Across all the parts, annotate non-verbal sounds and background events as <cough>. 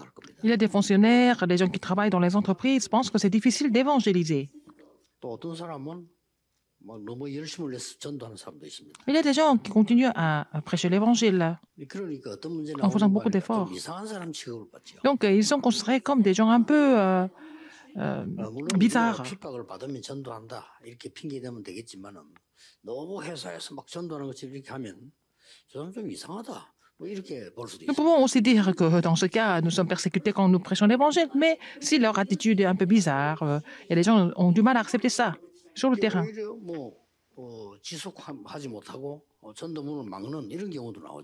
Il y a des fonctionnaires, des gens qui travaillent dans les entreprises pensent que c'est difficile d'évangéliser. Il y a des gens qui continuent à prêcher l'évangile en faisant beaucoup d'efforts. Donc, euh, ils sont considérés comme des gens un peu euh, bizarre. Nous pouvons aussi dire que dans ce cas, nous sommes persécutés quand nous prêchons l'Évangile, mais si leur attitude est un peu bizarre, euh, et les gens ont du mal à accepter ça sur le terrain.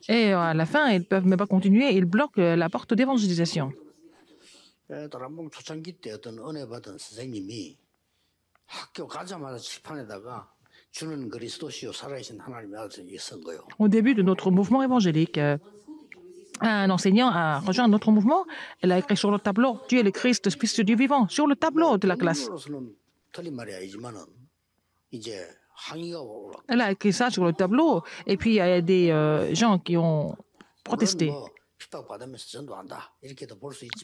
Et à la fin, ils peuvent même pas continuer, ils bloquent euh, la porte d'évangélisation. Au début de notre mouvement évangélique, euh, un enseignant a rejoint notre mouvement. Elle a écrit sur le tableau Dieu est le Christ, Fils du Dieu vivant, sur le tableau de la classe. Elle a écrit ça sur le tableau, et puis il y a des euh, gens qui ont protesté.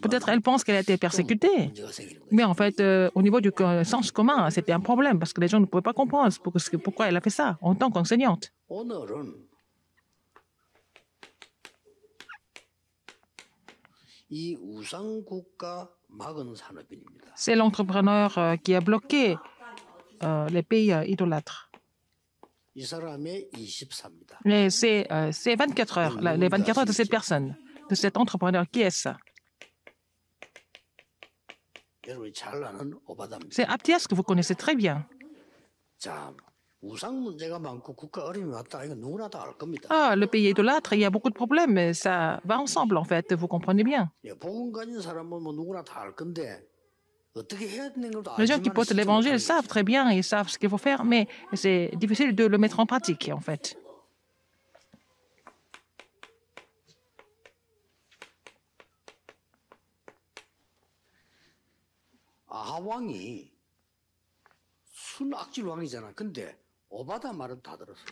Peut-être elle pense qu'elle a été persécutée. Mais en fait, euh, au niveau du sens commun, c'était un problème parce que les gens ne pouvaient pas comprendre pourquoi elle a fait ça en tant qu'enseignante. C'est l'entrepreneur euh, qui a bloqué euh, les pays idolâtres. Mais c'est 24 heures, les 24 heures de cette personne de cet entrepreneur. Qui est-ce C'est Aptias que vous connaissez très bien. Ah, le pays l'âtre, il y a beaucoup de problèmes, mais ça va ensemble en fait, vous comprenez bien. Les gens qui portent l'évangile savent très bien, ils savent ce qu'il faut faire, mais c'est difficile de le mettre en pratique en fait.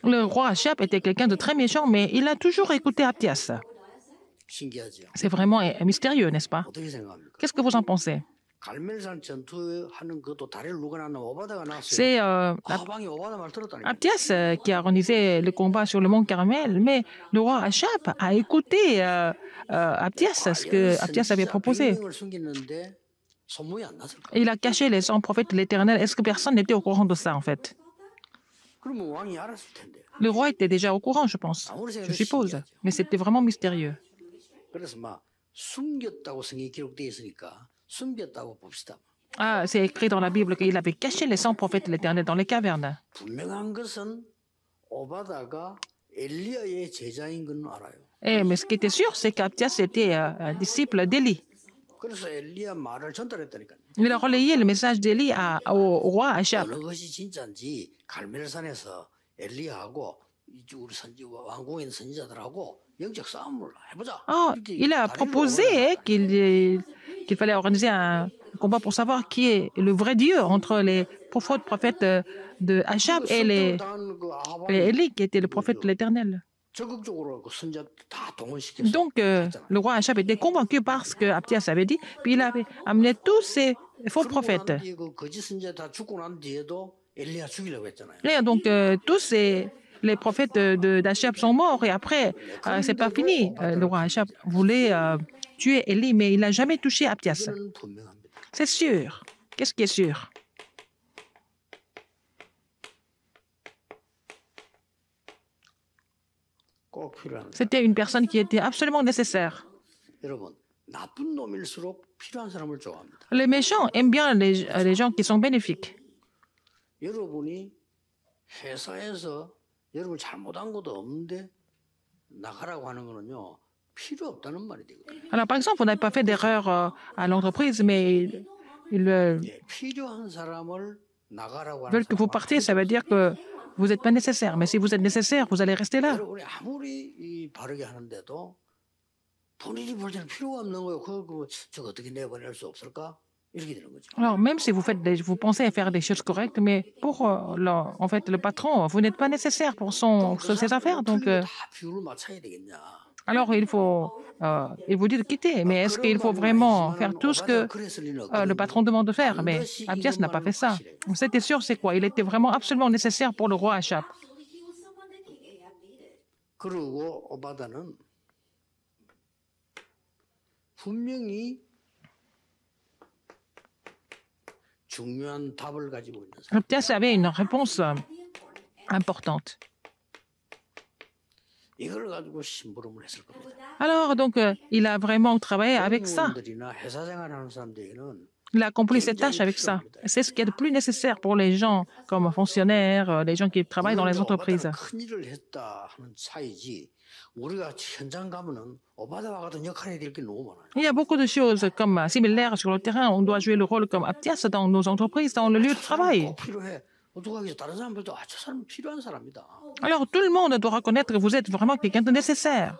Le roi Achab était quelqu'un de très méchant, mais il a toujours écouté Abtias. C'est vraiment euh, mystérieux, n'est-ce pas Qu'est-ce que vous en pensez c'est euh, Abtias euh, qui a organisé le combat sur le mont Carmel, mais le roi Achab a écouté Abtias, ce que Abtias avait proposé. Il a caché les prophètes de l'Éternel. Est-ce que personne n'était au courant de ça, en fait Le roi était déjà au courant, je pense, je suppose, mais c'était vraiment mystérieux. Ah, c'est écrit dans la Bible qu'il avait caché les 100 prophètes de l'Éternel dans les cavernes. Eh, mais ce qui était sûr, c'est qu'Abdias était euh, un disciple d'Élie. Il a relayé le message d'Élie au roi Achab. il a proposé qu'il fallait organiser un combat pour savoir qui est le vrai Dieu entre les prophètes, prophètes euh, de Achab et, les, Élie, qui était le prophète de l'Éternel. Donc, euh, le roi Achab était convaincu par ce que Abtias avait dit, puis il avait amené tous ses faux prophètes. donc, euh, tous les prophètes d'Achab sont morts, et après, euh, c'est pas fini. le roi Achab voulait tuer Élie, mais il n'a jamais touché Abdias. C'est sûr. Qu'est-ce qui est sûr? C'était une personne qui était absolument nécessaire. Les méchants aiment bien les, gens qui sont bénéfiques. Alors, par exemple, vous n'avez pas fait d'erreur euh, à l'entreprise, mais ils veulent que vous partiez. Ça veut dire que vous n'êtes pas nécessaire, mais si vous êtes nécessaire, vous allez rester là. Alors, même si vous, faites vous pensez à faire des choses correctes, mais pour euh, le, en fait, le patron, vous n'êtes pas nécessaire pour son, ses affaires. Donc, alors il faut euh, vous dit de quitter. Mais est-ce qu'il faut vraiment faire tout ce que euh, le patron demande de faire Mais Abdias n'a pas fait ça. C'était sûr, c'est quoi Il était vraiment absolument nécessaire pour le roi Achap. Abdias avait une réponse euh, importante. Alors, donc, euh, il a vraiment travaillé avec ça. Il a accompli ses tâches avec ça. C'est ce qui est le plus nécessaire pour les gens comme fonctionnaires, euh, les gens qui travaillent dans les entreprises. Il y a beaucoup de choses comme euh, similaires sur le terrain. On doit jouer le rôle comme Aptias dans nos entreprises, dans le lieu de travail. Alors tout le monde doit reconnaître que vous êtes vraiment quelqu'un de nécessaire.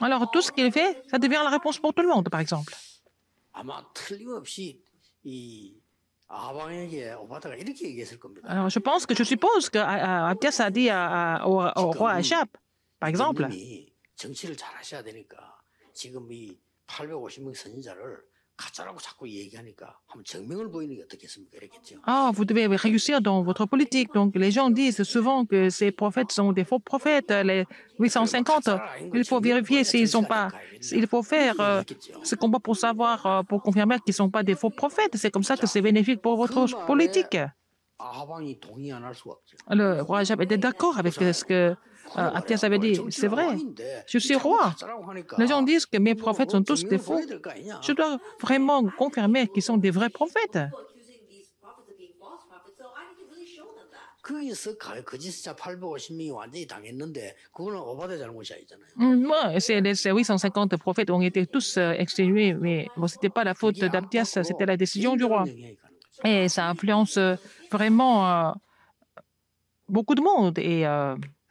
Alors tout ce qu'il fait, ça devient la réponse pour tout le monde, par exemple. Alors je pense que je suppose que Abdias a dit au, roi Achab, par exemple. Ah, vous devez réussir dans votre politique. Donc, les gens disent souvent que ces prophètes sont des faux prophètes, les 850. Il faut vérifier s'ils sont pas. Il faut faire euh, ce combat pour savoir, euh, pour confirmer qu'ils ne sont pas des faux prophètes. C'est comme ça que c'est bénéfique pour votre politique. Le roi Jab était d'accord avec ce que Abdias ah, ah, avait dit, c'est vrai, je suis roi. Les gens disent que mes prophètes sont tous des faux. Je dois vraiment confirmer qu'ils sont des vrais prophètes. Moi, ces 850 prophètes ont été tous euh, exténués, mais bon, ce n'était pas la faute d'Abdias, c'était la décision du roi. Et ça influence euh, vraiment euh, beaucoup de monde. Et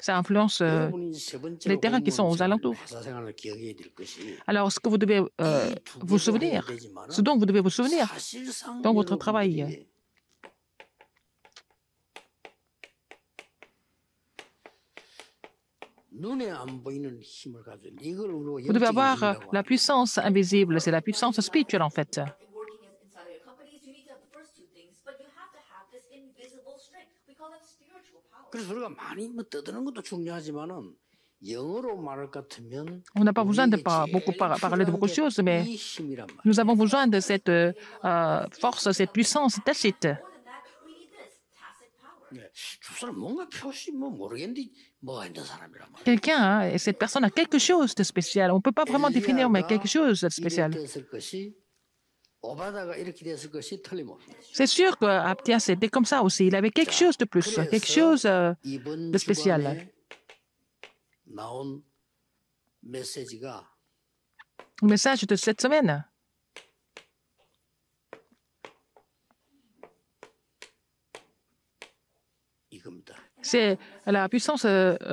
ça influence euh, les terrains qui sont aux alentours. Alors, ce que vous devez euh, vous souvenir, ce dont vous devez vous souvenir dans votre travail, vous devez avoir la puissance invisible, c'est la puissance spirituelle en fait. On n'a pas besoin de beaucoup parler de beaucoup de choses, mais nous avons besoin de cette euh, force, cette puissance tacite. Quelqu'un, hein, cette personne a quelque chose de spécial. On ne peut pas vraiment définir, mais quelque chose de spécial. C'est sûr qu'Abdias c'était comme ça aussi. Il avait quelque chose de plus, quelque chose de spécial. Le message de cette semaine. C'est la puissance céleste.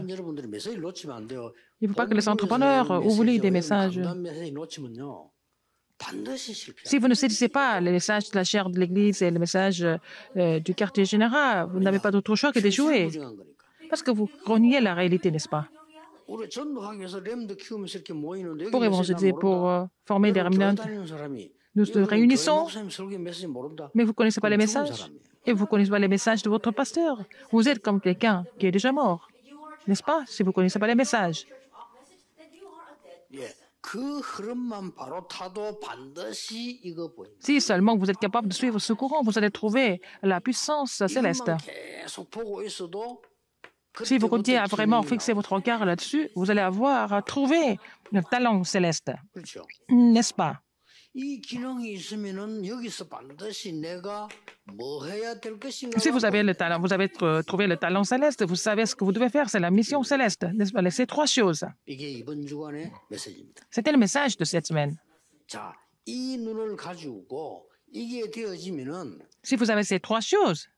Il ne faut pas que les entrepreneurs oublient des messages. Si vous ne saisissez pas les messages de la chair de l'Église et le message euh, du quartier général, vous n'avez pas d'autre choix que de jouer. Parce que vous reniez la réalité, n'est-ce pas Pour évangéliser, pour euh, former des remnants, nous nous réunissons, mais vous ne connaissez pas les messages. Et vous ne connaissez pas les messages de votre pasteur. Vous êtes comme quelqu'un qui est déjà mort, n'est-ce pas, si vous ne connaissez pas les messages. Si seulement vous êtes capable de suivre ce courant, vous allez trouver la puissance céleste. Si vous continuez à vraiment fixer votre regard là-dessus, vous allez avoir trouvé le talent céleste. N'est-ce pas? Si vous avez le talent, vous avez trouvé le talent céleste, vous savez ce que vous devez faire, c'est la mission céleste, c'est trois choses. C'était le message de cette semaine. Si vous avez ces trois choses,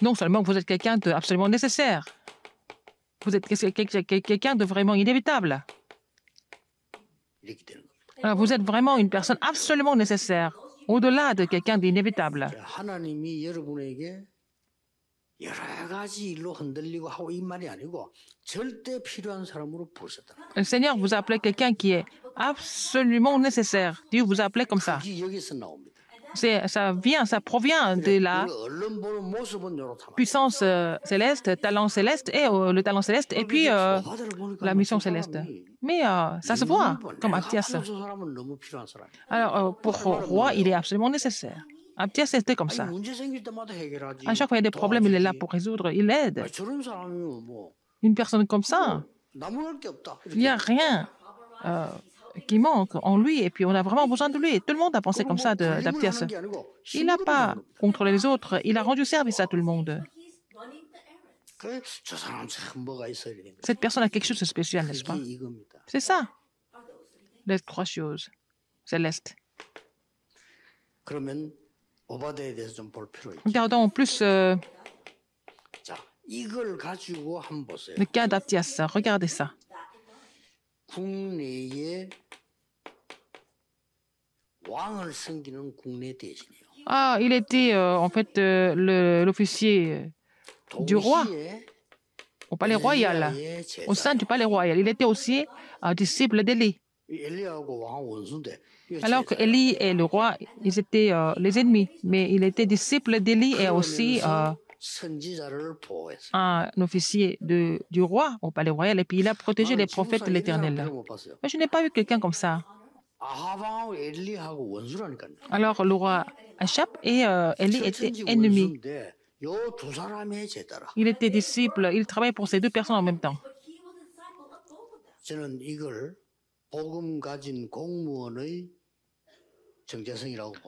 non seulement vous êtes quelqu'un d'absolument nécessaire, vous êtes quelqu'un de vraiment inévitable. Alors vous êtes vraiment une personne absolument nécessaire, au-delà de quelqu'un d'inévitable. Le Seigneur vous a quelqu'un qui est absolument nécessaire. Dieu vous a comme ça ça vient, ça provient de la puissance euh, céleste, talent céleste et euh, le talent céleste et ah, puis euh, la mission céleste. Mais ça se voit comme Abdias. Alors pour roi, il est absolument nécessaire. Abdias était comme ah, ça. À chaque fois qu'il y a des problèmes, il est là pour résoudre, il aide. Ah, une personne comme ça, il n'y a rien qui manque en lui, et puis on a vraiment besoin de lui. Tout le monde a pensé comme ça, d'Aptias. Il n'a pas contrôlé les autres, il a rendu service à tout le monde. Cette personne a quelque chose de spécial, n'est-ce pas C'est ça, les trois choses célestes. Regardons en plus euh, le cas d'Aptias, regardez ça. Ah, il était euh, en fait euh, l'officier du roi au palais royal, au sein du palais royal. Il était aussi un euh, disciple d'Élie. Alors que et le roi, ils étaient les ennemis, mais il était disciple d'Élie et aussi un officier du roi au palais royal et puis il a protégé les ah, prophètes de l'Éternel. Mais je n'ai pas vu quelqu'un comme ça. Alors le roi Achap et euh, Eli était ennemi. Il était disciple, il travaillait pour ces deux personnes en même temps.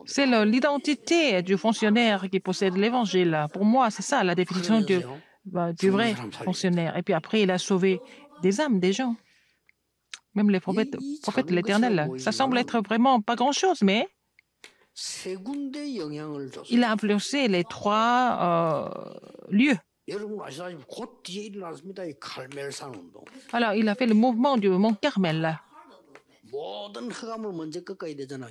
C'est l'identité du fonctionnaire qui possède l'Évangile. Pour moi, c'est ça la définition du, bah, du vrai fonctionnaire. Et puis après, il a sauvé des âmes, des gens. Même les prophètes, prophètes de l'Éternel. Ça semble être vraiment pas grand-chose, mais il a influencé les trois euh, lieux. Alors, il a fait le mouvement du mont Carmel.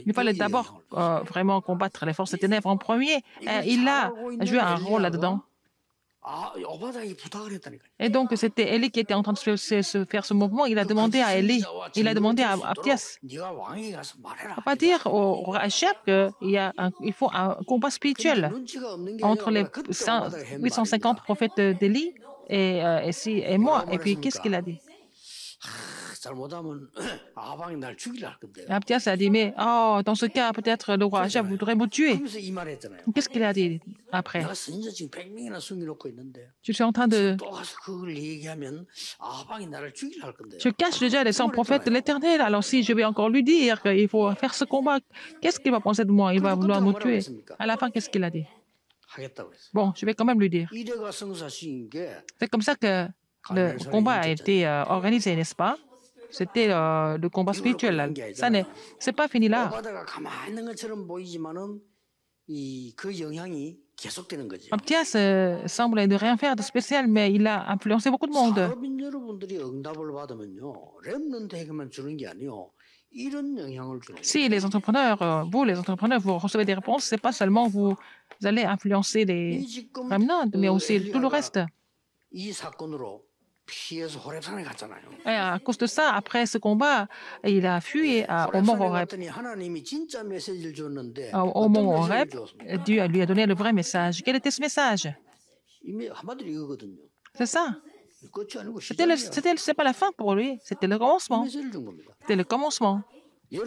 Il fallait d'abord euh, vraiment combattre les forces ténèbres en premier. il euh, a joué un rôle là-dedans. Ah, et donc, c'était Eli qui était en train de se, faire ce mouvement. Il a demandé à Eli, il a demandé à Abdias, à pas dire au, roi qu'il faut un combat spirituel entre les 850 prophètes d'Eli et, euh, et, moi. Et puis, qu'est-ce qu'il a dit <coughs> Abdias ah, a dit, mais oh, dans ce cas, peut-être le roi Acha voudrait me tuer. Qu'est-ce qu'il a dit après Je suis hein, en train de... Je cache déjà les 100 prophètes de l'Éternel, alors si je vais encore lui dire qu'il faut faire ce combat, qu'est-ce qu'il va penser de moi Il va vouloir me tuer. À la fin, qu'est-ce qu'il a dit Bon, je vais quand même lui dire. Hein. C'est comme ça que ah, le combat a été euh, organisé, n'est-ce pas c'était euh, le combat spirituel. Ça n'est, c'est pas fini là. Mathias semblait euh, semble ne rien faire de spécial, mais il a influencé beaucoup de monde. Si les entrepreneurs, euh, vous les entrepreneurs, vous recevez des réponses, c'est pas seulement vous, allez influencer les remnants, mais aussi tout le reste. Et à cause de ça, après ce combat, il a fui à, au mont Horeb. Au mont Horeb, Dieu lui a donné le vrai message. Quel était ce message C'est ça. Ce n'est pas la fin pour lui, c'était le commencement. C'était le commencement. Tout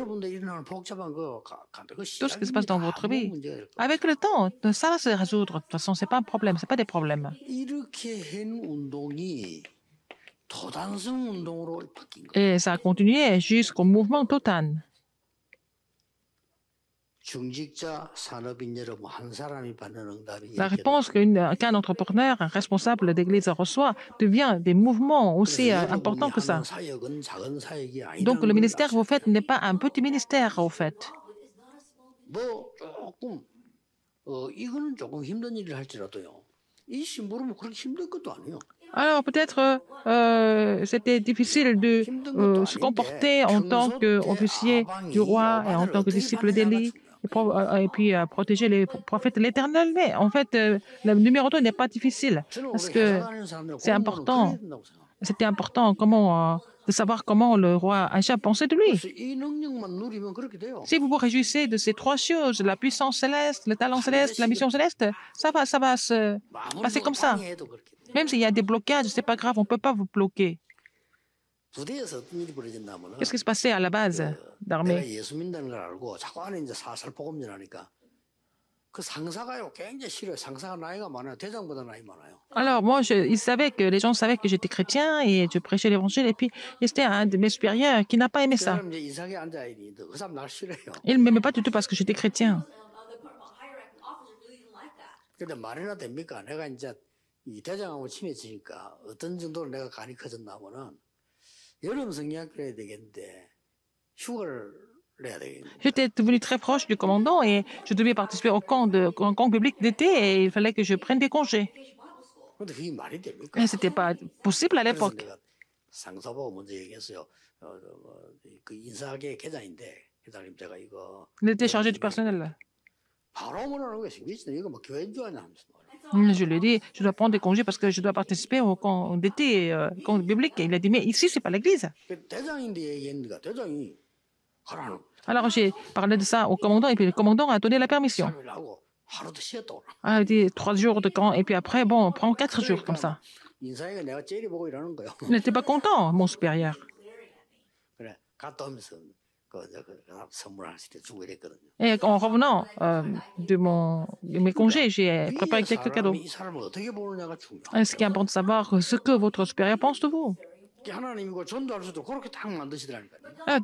ce qui se passe dans votre vie, avec le temps, ça va se résoudre. De toute façon, ce n'est pas un problème, n'est pas des problèmes. Et ça a continué jusqu'au mouvement Totan. La réponse qu'un entrepreneur, un responsable d'église reçoit devient des mouvements aussi euh, importants que ça. Donc le ministère, vous fait, n'est pas un petit ministère, au fait. Euh, alors peut-être euh, euh, c'était difficile de euh, se comporter en tant qu'officier du roi et en tant que disciple d'Élie et puis à protéger les prophètes de l'Éternel. Mais en fait, le numéro 2 n'est pas difficile parce que c'est important. C'était important comment, de savoir comment le roi Aja pensait de lui. Si vous vous réjouissez de ces trois choses, la puissance céleste, le talent céleste, la mission céleste, ça va, ça va se passer comme ça. Même s'il y a des blocages, ce n'est pas grave, on ne peut pas vous bloquer. Qu'est-ce qui se passait à la base euh, d'armée alors, moi, ils savaient que les gens savaient que j'étais chrétien et je prêchais l'évangile. Et puis, c'était un de mes supérieurs qui n'a pas aimé ça. Il ne m'aimait pas du tout parce que j'étais chrétien. J'étais devenu très proche du commandant et je devais participer au camp, de, au camp public d'été et il fallait que je prenne des congés. Mais ce n'était pas possible à l'époque. Il était chargé du personnel. Mm, je lui ai dit, je dois prendre des congés parce que je dois participer au camp d'été, au euh, camp biblique. il a dit, mais ici, c'est pas l'église. Alors j'ai parlé de ça au commandant et puis le commandant a donné la permission. Ah, il a dit trois jours de camp et puis après, bon, on prend quatre jours comme ça. Il n'était pas content, mon supérieur. Et en revenant de, mon, de mes congés, j'ai préparé quelques cadeaux. est ce qu'il est important de savoir, ce que votre supérieur pense de vous.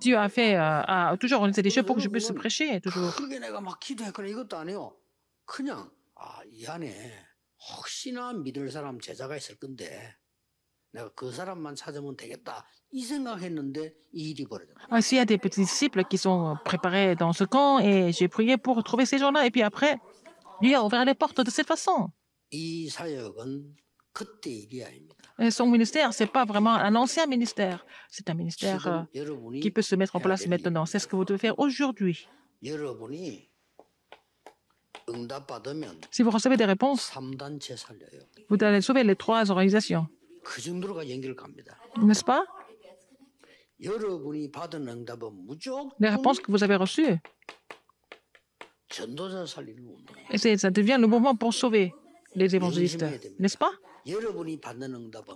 Dieu a fait, euh, a toujours des choses pour que je puisse prêcher, toujours. Ainsi, il y a des petits disciples qui sont euh, préparés dans ce camp et j'ai prié pour trouver ces gens-là. Et puis après, lui a ouvert les portes de cette façon. son ministère, ce n'est pas vraiment un ancien ministère. C'est un ministère euh, qui peut se mettre en place maintenant. C'est ce que vous devez faire aujourd'hui. Si vous recevez des réponses, vous allez sauver les trois organisations. N'est-ce pas Les réponses que vous avez reçues, ça devient le mouvement pour sauver les évangélistes, n'est-ce pas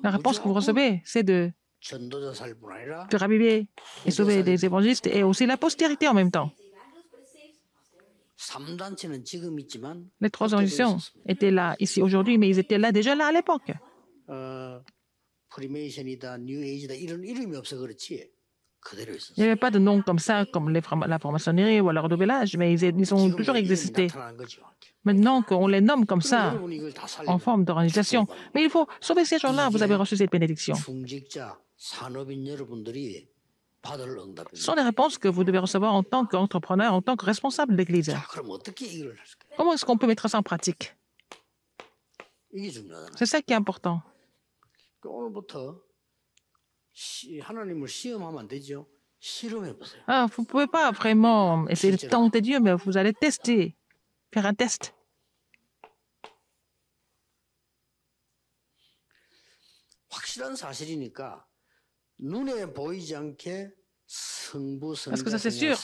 La réponse que vous recevez, c'est de raviver et sauver les évangélistes et aussi la postérité en même temps. Les trois organisations étaient là ici aujourd'hui, mais ils étaient là déjà là à l'époque. Euh, il n'y avait pas de nom comme ça, comme la franc ou alors de âge, mais ils, ont toujours existé. Maintenant qu'on les nomme comme ça, en forme d'organisation. Mais il faut sauver ces gens-là, vous avez reçu cette bénédiction. Ce sont les réponses que vous devez recevoir en tant qu'entrepreneur, en tant que responsable de l'Église. Comment est-ce qu'on peut mettre ça en pratique C'est ça qui est important. Ah, vous ne pouvez pas vraiment essayer de tenter Dieu, mais vous allez tester, faire un test. Parce que ça c'est sûr,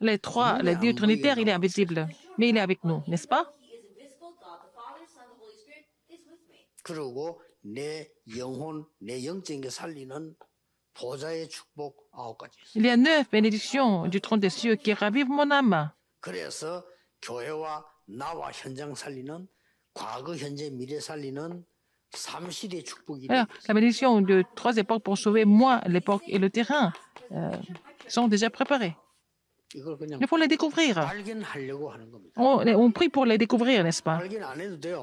les trois, les dieux trinitaires, il est invisible, mais il est avec nous, n'est-ce pas? Il y a neuf bénédictions du trône des cieux qui ravivent mon âme. la bénédiction de trois époques pour sauver moi, l'époque et le terrain euh, sont déjà préparées. Il faut les découvrir. On, prie pour les découvrir, n'est-ce pas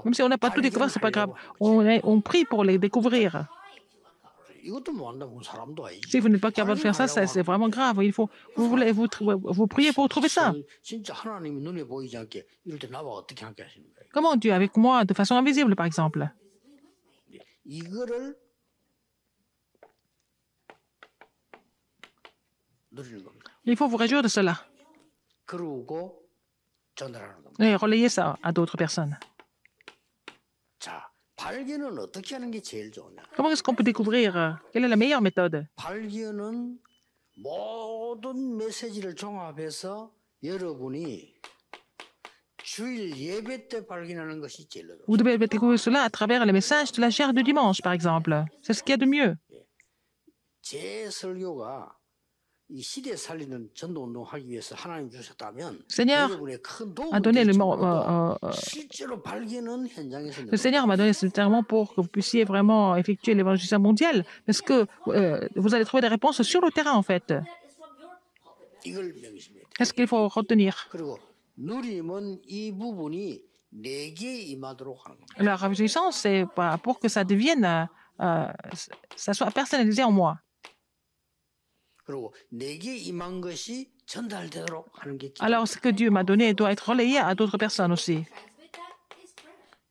Même si on n'a pas tout découvert, ce n'est pas grave. On, prie pour les découvrir. Si vous n'êtes pas capable de faire ça, c'est vraiment grave. Il faut, vous, voulez, vous priez pour trouver ça. Comment Dieu avec moi de façon invisible, par exemple il faut vous réjouir de cela et relayer ça à d'autres personnes. Comment est-ce qu'on peut découvrir euh, quelle est la meilleure méthode Vous devez découvrir cela à travers les messages de la chaire de dimanche, par exemple. C'est ce qu'il y a de mieux. Seigneur a donné le, Seigneur m'a donné ce terme pour que vous puissiez vraiment effectuer l'évangélisation mondiale, parce que vous allez trouver des réponses sur le terrain en fait. Est-ce qu'il faut retenir La réjouissance, c'est pour que ça devienne, euh, ça soit personnalisé en moi. Alors ce que Dieu m'a donné doit être relayé à d'autres personnes aussi.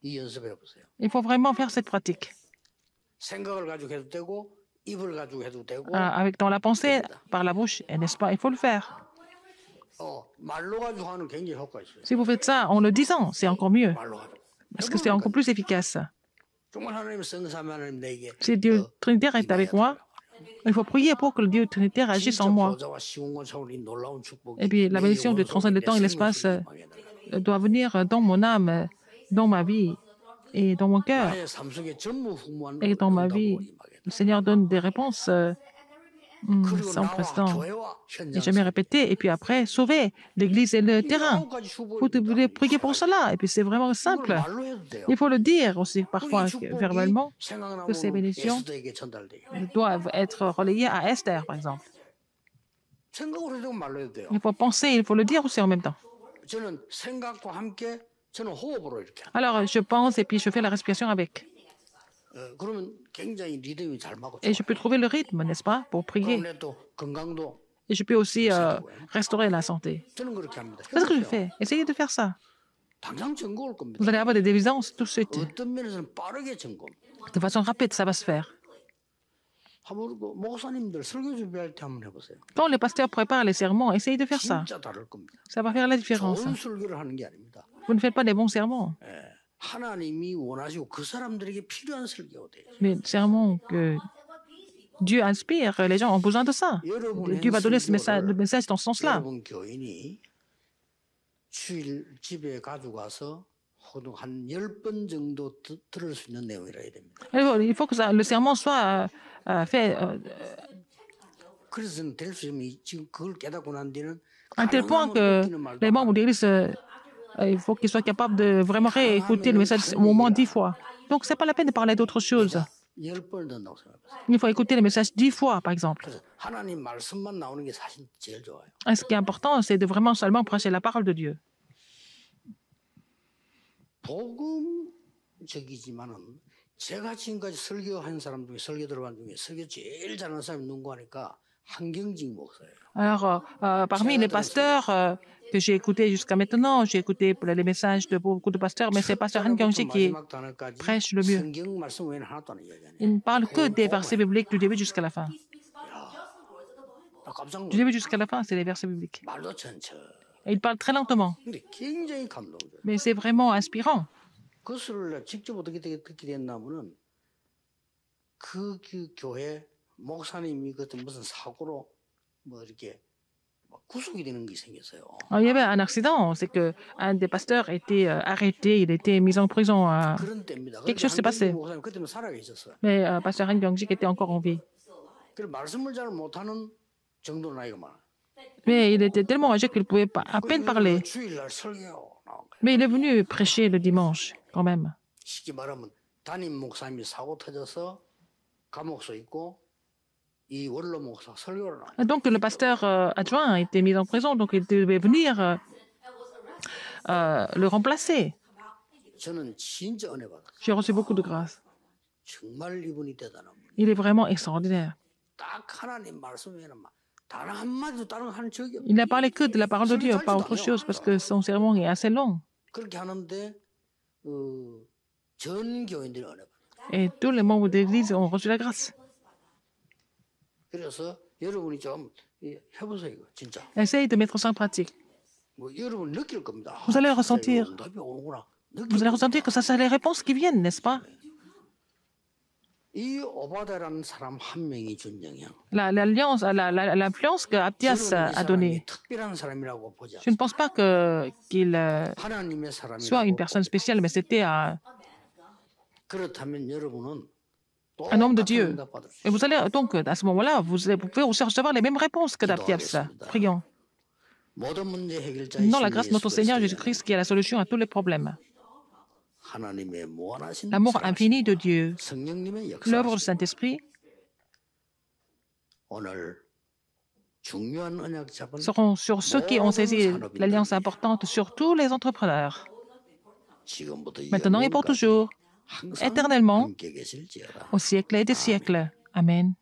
Il faut vraiment faire cette pratique. Ah, avec dans la pensée, par la bouche, eh, n'est-ce pas Il faut le faire. Si vous faites ça en le disant, c'est encore mieux. Parce que c'est encore plus efficace. Si Dieu Trinitaire est avec moi, il faut prier pour que le Dieu Trinitaire agisse en moi. Et puis la bénédiction de transcende le temps et l'espace euh, doit venir dans mon âme, dans ma vie et dans mon cœur et dans ma vie. Le Seigneur donne des réponses euh, sans précédent et jamais répété. Et puis après, sauver l'Église et le terrain. Vous devez prier pour cela. Et puis c'est vraiment simple. Il faut le dire aussi parfois verbalement que ces bénédictions doivent être relayées à Esther, par exemple. Il faut penser, il faut le dire aussi en même temps. Alors je pense et puis je fais la respiration avec. Et je peux trouver le rythme, n'est-ce pas, pour prier. Et je peux aussi euh, restaurer la santé. C'est ce que je fais. Essayez de faire ça. Vous allez avoir des dévisances tout de suite. De façon rapide, ça va se faire. Quand les pasteurs préparent les sermons, essayez de faire ça. Ça va faire la différence. Vous ne faites pas des bons sermons. Mais le serment que Dieu inspire, les gens ont besoin de ça. Dieu va donner ce message, le message dans ce sens-là. Il faut que le serment soit euh, euh, fait. à euh, tel point que les membres de l'Église euh, il faut qu'il soit capable de vraiment réécouter le message au moins dix fois. Donc, ce n'est pas la peine de parler d'autre chose. Il faut écouter le message dix fois, par exemple. ce qui est important, c'est de vraiment seulement prêcher la parole de Dieu. Alors, euh, euh, parmi les pasteurs euh, que j'ai écoutés jusqu'à maintenant, j'ai écouté les messages de beaucoup de pasteurs, mais c'est pasteur Han Kyung-ji qui prêche le mieux. Il ne parle que des versets bibliques du début jusqu'à la fin. Du début jusqu'à la fin, c'est les versets bibliques. il parle très lentement. Mais c'est vraiment inspirant il y avait un accident, c'est que un des pasteurs a été arrêté, il a été mis en prison. quelque chose s'est passé. Mais le pasteur Han était encore en vie. Mais il était tellement âgé qu'il pouvait à peine parler. Mais il est venu prêcher le dimanche, quand même. Ah, donc le pasteur euh, adjoint a été mis en prison, donc il devait venir euh, euh, le remplacer. J'ai reçu beaucoup de grâce. Il est vraiment extraordinaire. Il n'a parlé que de la parole de Dieu, pas autre chose, parce que son sermon est assez long. Et tous les membres de l'Église ont reçu la grâce. Essayez de mettre ça en pratique. Vous allez ressentir. Vous allez ressentir que ça, c'est les réponses qui viennent, n'est-ce pas? L'alliance, l'influence que a donnée. Je ne pense pas que, qu'il euh, soit une personne spéciale, mais c'était à un homme de Dieu. Et vous allez euh, donc, euh, à ce moment-là, vous, pouvez aussi recevoir les mêmes réponses que d'après Prions. Non, la grâce de notre Seigneur Jésus-Christ qui est la solution à tous les problèmes. L'amour infini de Dieu, l'œuvre du Saint-Esprit seront sur ceux qui ont saisi l'alliance importante, sur tous les entrepreneurs, maintenant et pour toujours éternellement, au siècle et des siècles. Amen.